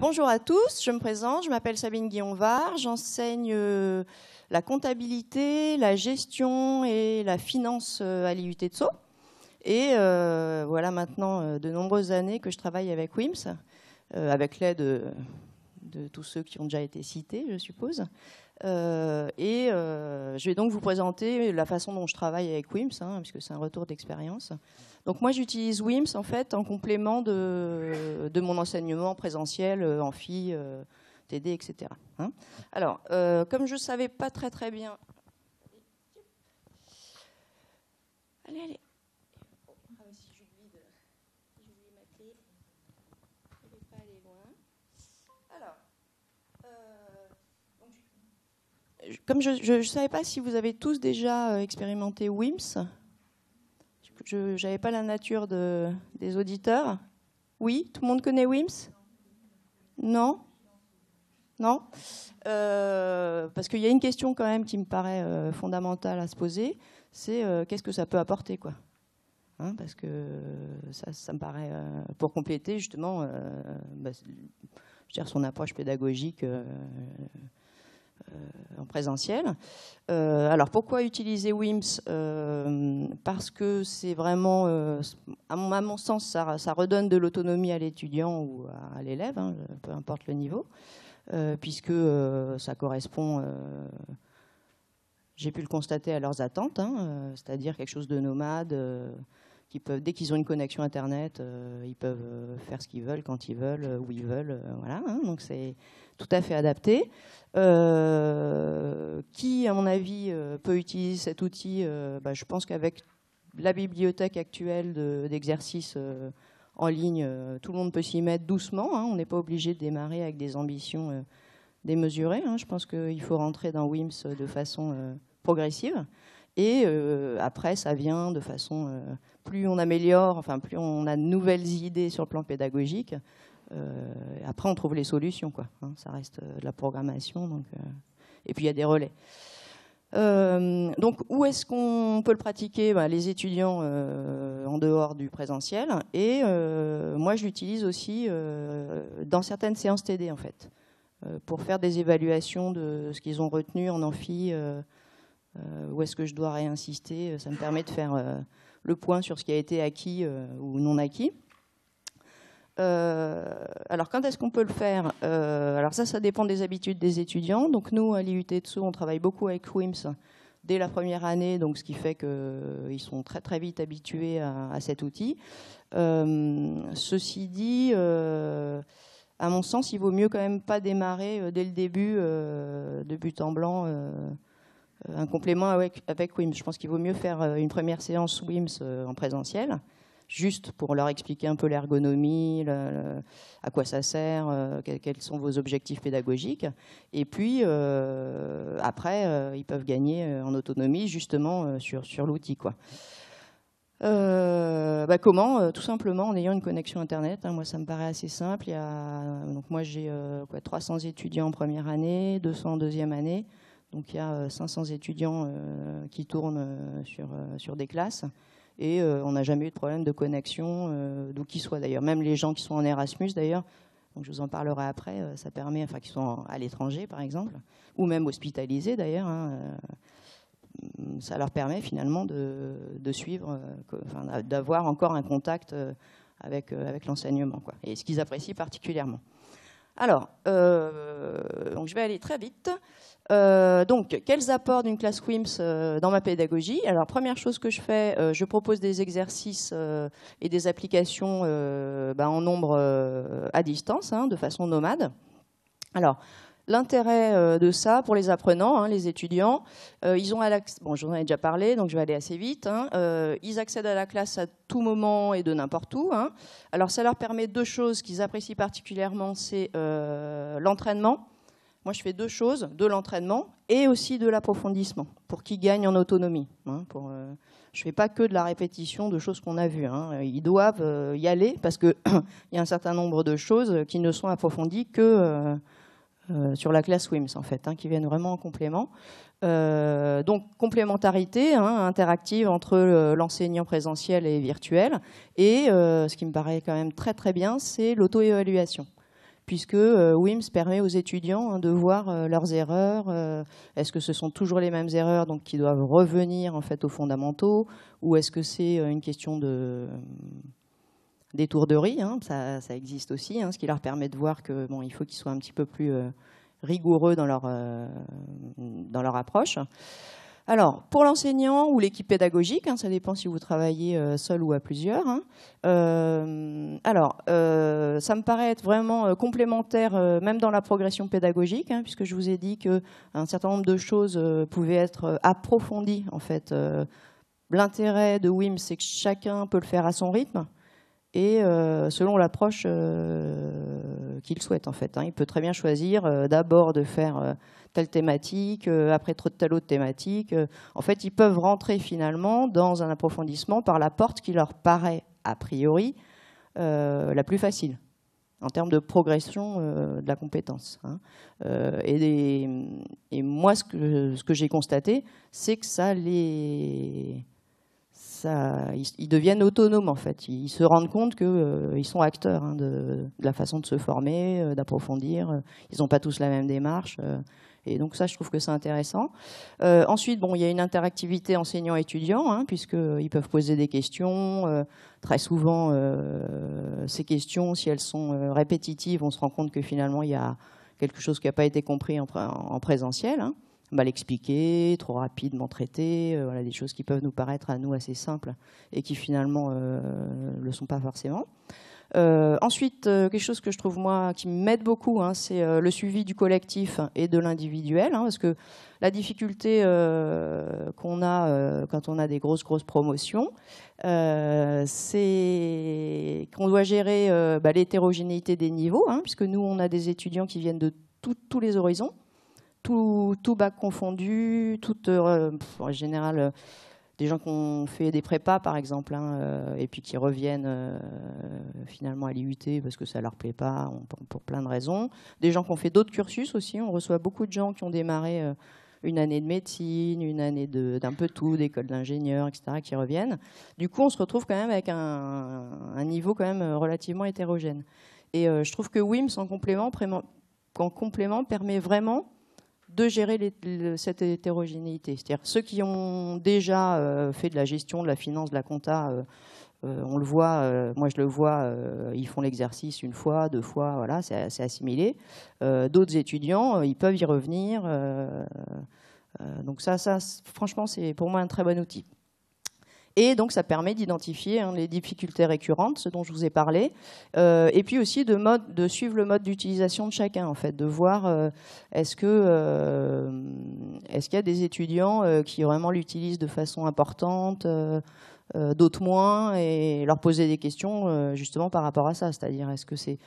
Bonjour à tous, je me présente, je m'appelle Sabine Guillon-Var, j'enseigne euh, la comptabilité, la gestion et la finance euh, à l'IUT de Sceaux. Et euh, voilà maintenant de nombreuses années que je travaille avec WIMS, avec l'aide de, tous ceux qui ont déjà été cités, je suppose. et je vais donc vous présenter la façon dont je travaille avec WIMS, hein, puisque c'est un retour d'expérience. Donc moi j'utilise WIMS en fait en complément de, de mon enseignement présentiel, amphi, TD, etc. Alors euh, comme je ne savais pas très très bien... Allez, allez. comme je ne savais pas si vous avez tous déjà euh, expérimenté WIMS, je n'avais pas la nature des auditeurs. Oui, tout le monde connaît WIMS Non Non euh, Parce qu'il y a une question quand même qui me paraît euh, fondamentale à se poser, c'est euh, qu'est-ce que ça peut apporter quoi hein, Parce que ça, ça me paraît, pour compléter justement, bah, son approche pédagogique euh, en présentiel. Euh, alors pourquoi utiliser WIMS euh, Parce que c'est vraiment, à mon sens, ça, redonne de l'autonomie à l'étudiant ou à, l'élève, hein, peu importe le niveau, puisque ça correspond j'ai pu le constater à leurs attentes, hein, c'est-à-dire quelque chose de nomade, dès qu'ils ont une connexion Internet, euh, ils peuvent euh, faire ce qu'ils veulent, quand ils veulent, euh, où ils veulent. voilà, hein. donc c'est tout à fait adapté. qui, à mon avis, peut utiliser cet outil bah, Je pense qu'avec la bibliothèque actuelle d'exercices en ligne, tout le monde peut s'y mettre doucement. Hein. on n'est pas obligé de démarrer avec des ambitions démesurées. Hein. Je pense qu'il faut rentrer dans WIMS de façon progressive. Et après, ça vient de façon plus on améliore, enfin plus on a de nouvelles idées sur le plan pédagogique, euh, après on trouve les solutions. Quoi, hein. ça reste euh, de la programmation. Euh, et puis il y a des relais. donc où est-ce qu'on peut le pratiquer ben, Les étudiants en dehors du présentiel. Et moi je l'utilise aussi dans certaines séances TD en fait, pour faire des évaluations de ce qu'ils ont retenu en amphi. où est-ce que je dois réinsister Ça me permet de faire le point sur ce qui a été acquis euh, ou non acquis. Euh, alors, quand est-ce qu'on peut le faire euh, Alors ça, ça dépend des habitudes des étudiants. Donc nous, à l'IUT on travaille beaucoup avec WIMS dès la première année, donc ce qui fait qu'ils sont très très vite habitués à, cet outil. ceci dit, à mon sens, il vaut mieux quand même pas démarrer dès le début de but en blanc un complément avec, WIMS. Je pense qu'il vaut mieux faire euh, une première séance WIMS euh, en présentiel, juste pour leur expliquer un peu l'ergonomie, à quoi ça sert, euh, quels, sont vos objectifs pédagogiques. Et puis, après, ils peuvent gagner en autonomie, justement, sur, sur l'outil. Bah, comment Tout simplement en ayant une connexion Internet. Hein. moi, ça me paraît assez simple. moi, j'ai 300 étudiants en première année, 200 en deuxième année. Donc il y a 500 euh, étudiants euh, qui tournent euh, sur, des classes et on n'a jamais eu de problème de connexion, d'où qu'ils soient d'ailleurs. Même les gens qui sont en Erasmus d'ailleurs, donc je vous en parlerai après, ça permet, enfin qui sont à l'étranger par exemple, ou même hospitalisés d'ailleurs, hein, ça leur permet finalement de, suivre, enfin, d'avoir encore un contact avec, avec l'enseignement, et ce qu'ils apprécient particulièrement. Alors, euh, je vais aller très vite. Euh, donc, quels apports d'une classe WIMS euh, dans ma pédagogie Alors, première chose que je fais, je propose des exercices et des applications bah, en nombre à distance, hein, de façon nomade. Alors, L'intérêt euh, de ça pour les apprenants, hein, les étudiants, euh, ils ont à bon, j'en ai déjà parlé, donc je vais aller assez vite. Hein. Euh, ils accèdent à la classe à tout moment et de n'importe où. Hein. Alors ça leur permet deux choses qu'ils apprécient particulièrement, c'est l'entraînement. Moi, je fais deux choses de l'entraînement et aussi de l'approfondissement pour qu'ils gagnent en autonomie. je ne fais pas que de la répétition de choses qu'on a vues. Ils doivent y aller parce qu'il y a un certain nombre de choses qui ne sont approfondies que euh, sur la classe WIMS, en fait, hein, qui viennent vraiment en complément. Euh, donc, complémentarité hein, interactive entre l'enseignant présentiel et virtuel. Et euh, ce qui me paraît quand même très très bien, c'est l'auto-évaluation puisque WIMS permet aux étudiants hein, de voir leurs erreurs. est-ce que ce sont toujours les mêmes erreurs, donc qui doivent revenir en fait aux fondamentaux, ou est-ce que c'est une question de des tours de hein, ça, ça, existe aussi, hein, ce qui leur permet de voir que bon, il faut qu'ils soient un petit peu plus euh, rigoureux dans leur, euh, dans leur approche. Alors, pour l'enseignant ou l'équipe pédagogique, hein, ça dépend si vous travaillez euh, seul ou à plusieurs. alors, ça me paraît être vraiment complémentaire, même dans la progression pédagogique, puisque je vous ai dit qu'un certain nombre de choses pouvaient être approfondies, en fait. L'intérêt de WIM, c'est que chacun peut le faire à son rythme et euh, selon l'approche qu'ils euh, qu'il souhaite en fait. Hein. Il peut très bien choisir euh, d'abord de faire telle thématique, après trop de telle autre thématique. en fait, ils peuvent rentrer finalement dans un approfondissement par la porte qui leur paraît a priori la plus facile en termes de progression de la compétence. Hein. Et, moi, ce que j'ai constaté, c'est que ça les ils, deviennent autonomes en fait. Ils se rendent compte qu'ils euh, sont acteurs hein, de, la façon de se former, euh, d'approfondir. Euh, ils n'ont pas tous la même démarche. et donc ça, je trouve que c'est intéressant. ensuite, bon, il y a une interactivité enseignant-étudiant, hein, puisqu'ils peuvent poser des questions. très souvent, ces questions, si elles sont répétitives, on se rend compte que finalement, il y a quelque chose qui n'a pas été compris en, présentiel. Hein mal expliqué, trop rapidement traité, euh, voilà, des choses qui peuvent nous paraître à nous assez simples et qui finalement ne euh, le sont pas forcément. Euh, ensuite, quelque chose que je trouve moi qui m'aide beaucoup, hein, c'est le suivi du collectif et de l'individuel, hein, parce que la difficulté qu'on a quand on a des grosses grosses promotions, c'est qu'on doit gérer bah, l'hétérogénéité des niveaux, hein, puisque nous, on a des étudiants qui viennent de tous les horizons tout, bac confondu, euh, en général, euh, des gens qui ont fait des prépas, par exemple, hein, euh, et puis qui reviennent finalement à l'IUT parce que ça ne leur plaît pas, pour plein de raisons. Des gens qui ont fait d'autres cursus aussi. On reçoit beaucoup de gens qui ont démarré une année de médecine, une année d'un peu tout, d'école d'ingénieur, etc., qui reviennent. Du coup, on se retrouve quand même avec un, niveau quand même relativement hétérogène. Et je trouve que WIMS en complément, en complément permet vraiment de gérer cette hétérogénéité. C'est-à-dire ceux qui ont déjà euh, fait de la gestion, de la finance, de la compta, euh, euh, on le voit, moi je le vois, ils font l'exercice une fois, deux fois, voilà, c'est assimilé. D'autres étudiants, ils peuvent y revenir. donc ça, ça franchement, c'est pour moi un très bon outil. Et donc, ça permet d'identifier hein, les difficultés récurrentes, ce dont je vous ai parlé, euh, et puis aussi de, suivre le mode d'utilisation de chacun, en fait, de voir euh, euh, est-ce qu'il y a des étudiants qui vraiment l'utilisent de façon importante, d'autres moins, et leur poser des questions justement par rapport à ça, c'est-à-dire est-ce que c'est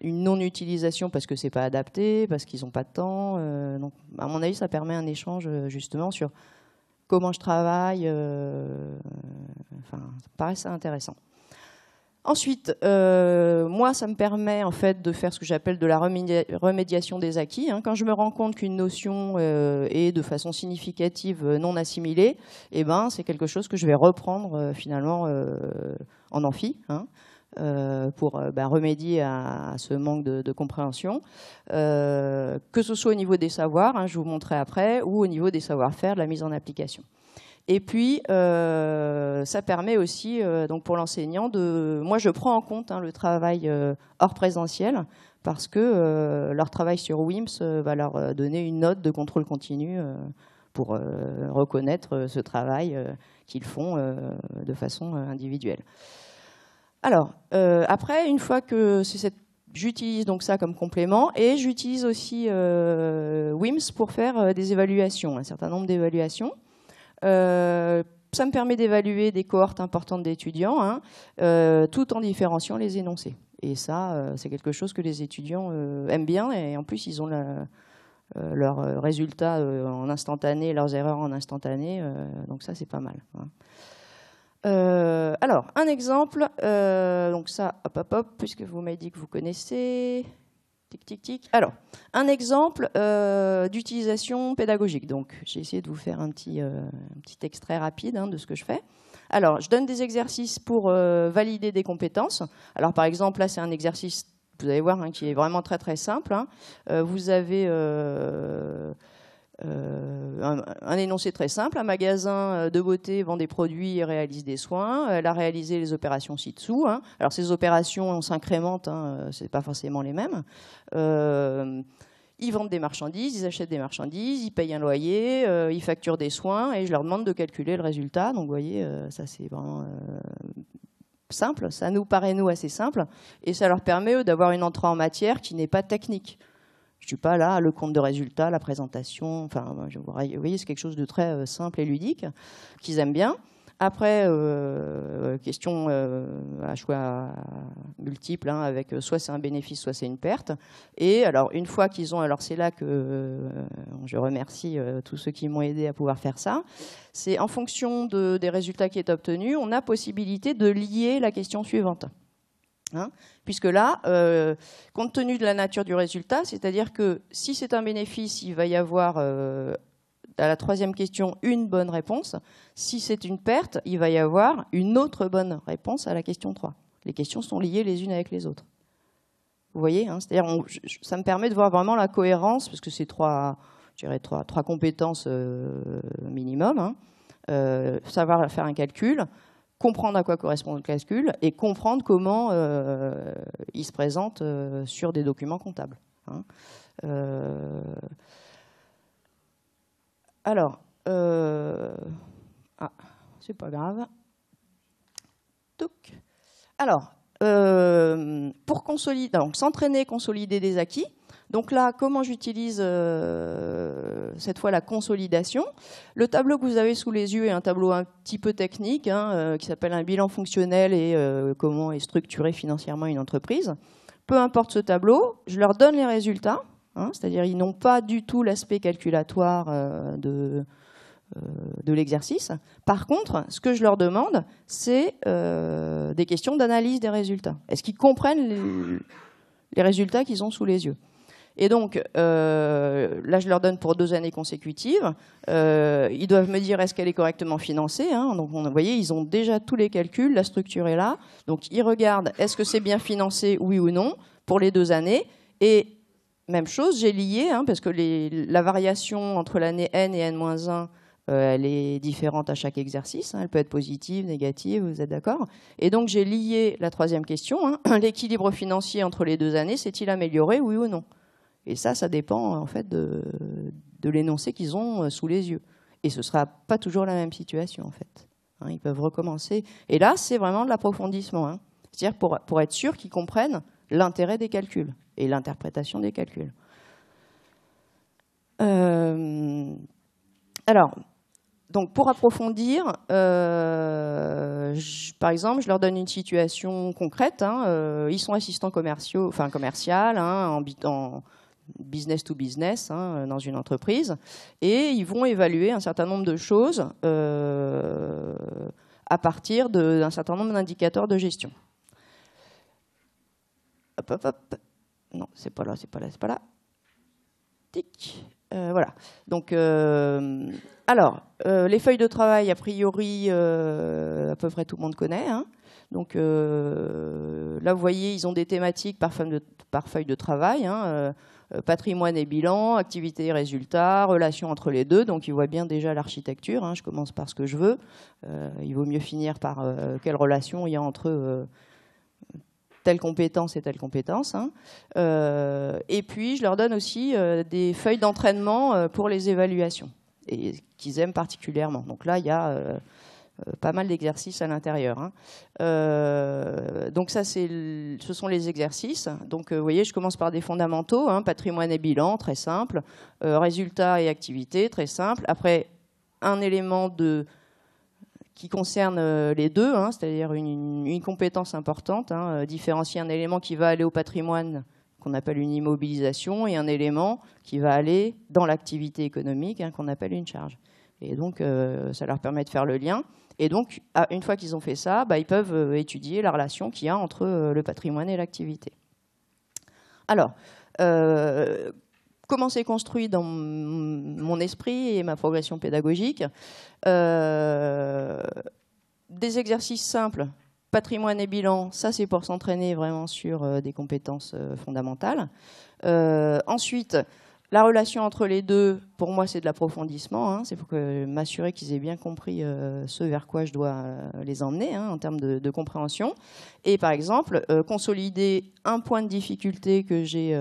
une non-utilisation parce que c'est pas adapté, parce qu'ils n'ont pas de temps. donc, à mon avis, ça permet un échange justement sur comment je travaille. Euh, enfin, ça paraît intéressant. Ensuite, euh, moi, ça me permet en fait de faire ce que j'appelle de la remédiation des acquis. Hein. Quand je me rends compte qu'une notion euh, est de façon significative non assimilée, eh ben, c'est quelque chose que je vais reprendre finalement en amphi. Hein. Euh, pour euh, bah, remédier à, ce manque de, compréhension, euh, que ce soit au niveau des savoirs, hein, je vous montrerai après, ou au niveau des savoir-faire, de la mise en application. Et puis, ça permet aussi, donc pour l'enseignant, de. Moi, je prends en compte hein, le travail hors présentiel parce que leur travail sur WIMS va leur donner une note de contrôle continu pour reconnaître ce travail qu'ils font de façon individuelle. Alors, euh, après, une fois que j'utilise donc ça comme complément, et j'utilise aussi euh, WIMS pour faire euh, des évaluations, un certain nombre d'évaluations. ça me permet d'évaluer des cohortes importantes d'étudiants, hein, tout en différenciant les énoncés. Et ça, c'est quelque chose que les étudiants aiment bien, et en plus, ils ont leurs résultats en instantané, leurs erreurs en instantané, donc ça, c'est pas mal. Hein. Euh, alors, un exemple, euh, donc ça, hop, hop, hop, puisque vous m'avez dit que vous connaissez. Tic, tic, tic. Alors, un exemple euh, d'utilisation pédagogique. Donc, j'ai essayé de vous faire un petit, un petit extrait rapide hein, de ce que je fais. Alors, je donne des exercices pour valider des compétences. Alors, par exemple, là, c'est un exercice, vous allez voir, hein, qui est vraiment très très simple. Hein. vous avez euh, un, énoncé très simple, un magasin euh, de beauté vend des produits et réalise des soins. Elle a réalisé les opérations ci-dessous. Hein. Alors ces opérations on s'incrémente hein, euh, ce n'est pas forcément les mêmes. ils vendent des marchandises, ils achètent des marchandises, ils payent un loyer, ils facturent des soins et je leur demande de calculer le résultat. Donc vous voyez, ça c'est vraiment simple, ça nous paraît nous assez simple et ça leur permet d'avoir une entrée en matière qui n'est pas technique. Je ne suis pas là, le compte de résultat, la présentation. Enfin, vous voyez, c'est quelque chose de très euh, simple et ludique qu'ils aiment bien. Après, euh, euh, question à choix multiple, hein, avec soit c'est un bénéfice, soit c'est une perte. Et alors, une fois qu'ils ont, alors c'est là que je remercie tous ceux qui m'ont aidé à pouvoir faire ça, c'est en fonction des résultats qui est obtenu, on a possibilité de lier la question suivante. Hein, puisque là, euh, compte tenu de la nature du résultat, c'est-à-dire que si c'est un bénéfice, il va y avoir euh, à la troisième question une bonne réponse. Si c'est une perte, il va y avoir une autre bonne réponse à la question 3. Les questions sont liées les unes avec les autres. Vous voyez hein, C'est-à-dire, ça me permet de voir vraiment la cohérence, parce que c'est trois, trois, compétences euh, minimum. Hein. savoir faire un calcul, comprendre à quoi correspond le calcul et comprendre comment euh, il se présente euh, sur des documents comptables. Hein. Euh, alors, ah, c'est pas grave. Alors, pour consolider, s'entraîner, consolider des acquis, donc là, comment j'utilise euh, cette fois la consolidation Le tableau que vous avez sous les yeux est un tableau un petit peu technique hein, euh, qui s'appelle un bilan fonctionnel et euh, comment est structurée financièrement une entreprise. Peu importe ce tableau, je leur donne les résultats, hein, c'est-à-dire ils n'ont pas du tout l'aspect calculatoire de, l'exercice. Par contre, ce que je leur demande, c'est des questions d'analyse des résultats. Est-ce qu'ils comprennent les, les résultats qu'ils ont sous les yeux et donc, euh, là, je leur donne pour deux années consécutives. Euh, ils doivent me dire est-ce qu'elle est correctement financée. Hein. donc, vous voyez, ils ont déjà tous les calculs, la structure est là. Donc, ils regardent est-ce que c'est bien financé, oui ou non, pour les deux années. Et même chose, j'ai lié, hein, parce que la variation entre l'année n et n-1, euh, elle est différente à chaque exercice. Hein. elle peut être positive, négative, vous êtes d'accord Et donc j'ai lié la troisième question. L'équilibre financier entre les deux années s'est-il amélioré, oui ou non et ça, ça dépend en fait de, l'énoncé qu'ils ont euh, sous les yeux. Et ce ne sera pas toujours la même situation en fait. Hein, ils peuvent recommencer. Et là, c'est vraiment de l'approfondissement. Hein. C'est-à-dire pour, être sûr qu'ils comprennent l'intérêt des calculs et l'interprétation des calculs. Euh, alors, donc pour approfondir, euh, par exemple, je leur donne une situation concrète. Hein, ils sont assistants commerciaux, enfin commercial, en, en, business to business hein, dans une entreprise, et ils vont évaluer un certain nombre de choses euh, à partir d'un certain nombre d'indicateurs de gestion. Hop, hop, hop. Non, c'est pas là, c'est pas là, c'est pas là. Tic. Euh, voilà. Donc, euh, alors, les feuilles de travail, a priori, à peu près tout le monde connaît. Hein. Donc là, vous voyez, ils ont des thématiques par, feuille de, travail. Hein, euh, patrimoine et bilan, activité et résultat, relation entre les deux. Donc ils voit bien déjà l'architecture. Hein. je commence par ce que je veux. Euh, il vaut mieux finir par euh, quelle relation il y a entre telle compétence et telle compétence. Hein. et puis je leur donne aussi des feuilles d'entraînement pour les évaluations et qu'ils aiment particulièrement. Donc là, il y a euh, pas mal d'exercices à l'intérieur. Hein. Euh, donc ça, c'est ce sont les exercices. Donc euh, vous voyez, je commence par des fondamentaux, hein. patrimoine et bilan, très simple, résultats et activités, très simple. Après, un élément qui concerne les deux, hein, c'est-à-dire une, compétence importante, différencier un élément qui va aller au patrimoine qu'on appelle une immobilisation et un élément qui va aller dans l'activité économique qu'on appelle une charge. Et donc, euh, ça leur permet de faire le lien. Et donc, une fois qu'ils ont fait ça, bah, ils peuvent euh, étudier la relation qu'il y a entre euh, le patrimoine et l'activité. Alors, comment c'est construit dans mon esprit et ma progression pédagogique Des exercices simples, patrimoine et bilan, ça c'est pour s'entraîner vraiment sur des compétences fondamentales. ensuite, la relation entre les deux, pour moi, c'est de l'approfondissement. Hein. C'est pour que m'assurer qu'ils aient bien compris euh, ce vers quoi je dois euh, les emmener hein, en termes de, compréhension. Et par exemple, euh, consolider un point de difficulté que j'ai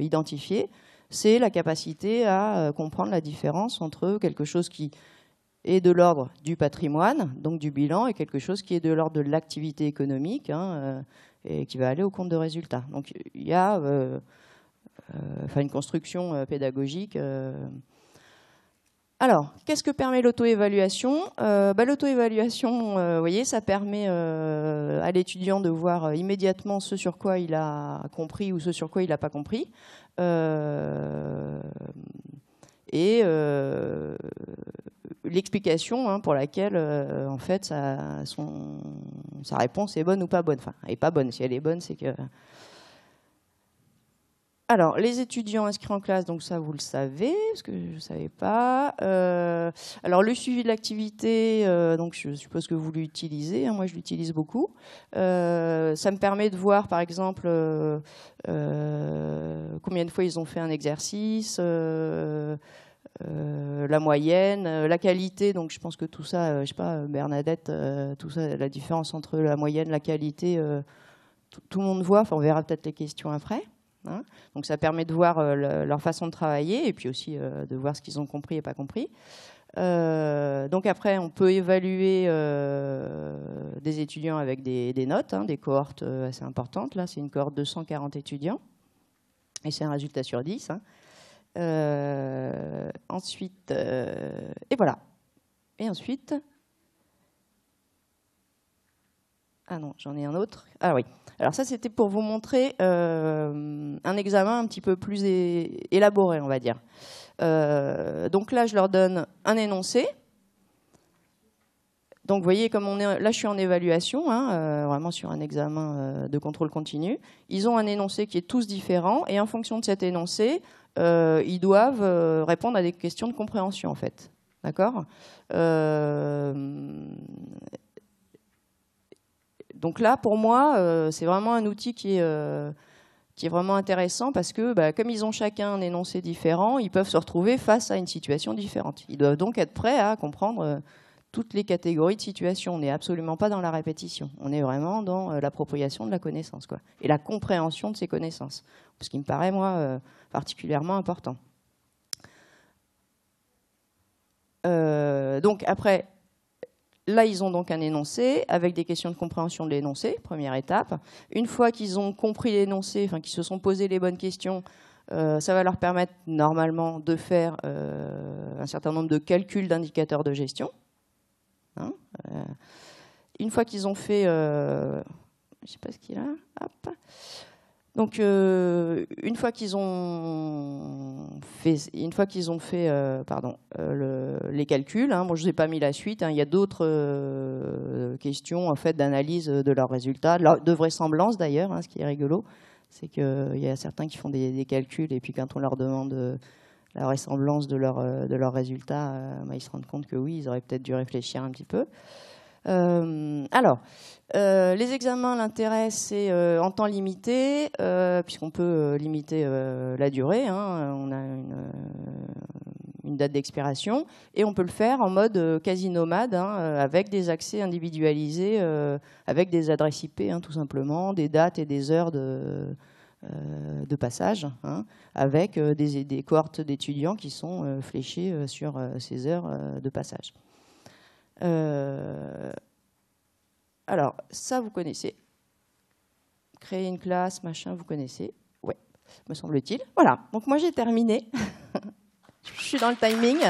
identifié, c'est la capacité à comprendre la différence entre quelque chose qui est de l'ordre du patrimoine, donc du bilan, et quelque chose qui est de l'ordre de l'activité économique hein, et qui va aller au compte de résultats. Donc il y a euh, enfin une construction euh, pédagogique. Euh. Alors, qu'est-ce que permet l'auto-évaluation bah, L'auto-évaluation, vous voyez, ça permet à l'étudiant de voir immédiatement ce sur quoi il a compris ou ce sur quoi il n'a pas compris. et l'explication hein, pour laquelle, en fait, sa réponse est bonne ou pas bonne. Enfin, elle n'est pas bonne. Si elle est bonne, c'est que alors, les étudiants inscrits en classe, donc ça vous le savez, parce que je ne savais pas. Euh, alors, le suivi de l'activité, euh, donc je suppose que vous l'utilisez, hein, moi je l'utilise beaucoup. Euh, ça me permet de voir, par exemple, combien de fois ils ont fait un exercice. la moyenne, la qualité. Donc je pense que tout ça, je je sais pas, Bernadette, tout ça, la différence entre la moyenne, la qualité, tout le monde voit. Enfin, on verra peut-être les questions après. Hein. Donc ça permet de voir euh, leur façon de travailler et puis aussi euh, de voir ce qu'ils ont compris et pas compris. Euh, donc après, on peut évaluer des étudiants avec des, notes, hein, des cohortes assez importantes. Là, c'est une cohorte de 140 étudiants et c'est un résultat sur 10. Hein. ensuite, et voilà. Et ensuite, ah non, j'en ai un autre. Ah oui. Alors ça, c'était pour vous montrer euh, un examen un petit peu plus élaboré, on va dire. Euh, donc là, je leur donne un énoncé. Donc vous voyez, comme on est, là je suis en évaluation, hein, euh, vraiment sur un examen euh, de contrôle continu, ils ont un énoncé qui est tous différent, et en fonction de cet énoncé, ils doivent répondre à des questions de compréhension en fait. D'accord Donc là, pour moi, c'est vraiment un outil qui est qui est vraiment intéressant parce que, bah, comme ils ont chacun un énoncé différent, ils peuvent se retrouver face à une situation différente. Ils doivent donc être prêts à comprendre euh, toutes les catégories de situations. On n'est absolument pas dans la répétition. On est vraiment dans euh, l'appropriation de la connaissance quoi, et la compréhension de ces connaissances, ce qui me paraît, moi, euh, particulièrement important. donc après, Là, ils ont donc un énoncé avec des questions de compréhension de l'énoncé, première étape. Une fois qu'ils ont compris l'énoncé, enfin qu'ils se sont posés les bonnes questions, euh, ça va leur permettre normalement de faire euh, un certain nombre de calculs d'indicateurs de gestion. Hein, euh. une fois qu'ils ont fait, je sais pas ce qu'il a, donc une fois qu'ils ont une fois qu'ils ont fait euh, pardon, euh, les calculs, hein, moi je ne vous ai pas mis la suite, hein, il y a d'autres euh, questions en fait, d'analyse de leurs résultats, de vraisemblance d'ailleurs, hein, ce qui est rigolo, c'est qu'il y a certains qui font des, calculs et puis quand on leur demande la vraisemblance de, leur, de leurs résultats, bah, ils se rendent compte que oui, ils auraient peut-être dû réfléchir un petit peu. Euh, alors, euh, les examens l'intérêt c'est euh, en temps limité, puisqu'on peut limiter la durée. Hein, on a une, date d'expiration et on peut le faire en mode quasi nomade, hein, avec des accès individualisés, avec des adresses IP, hein, tout simplement, des dates et des heures de, passage, avec des, des cohortes d'étudiants qui sont fléchés sur ces heures de passage. Euh, alors, ça, vous connaissez. Créer une classe, machin, vous connaissez. Ouais, me semble-t-il. Voilà, donc moi j'ai terminé. Je suis dans le timing.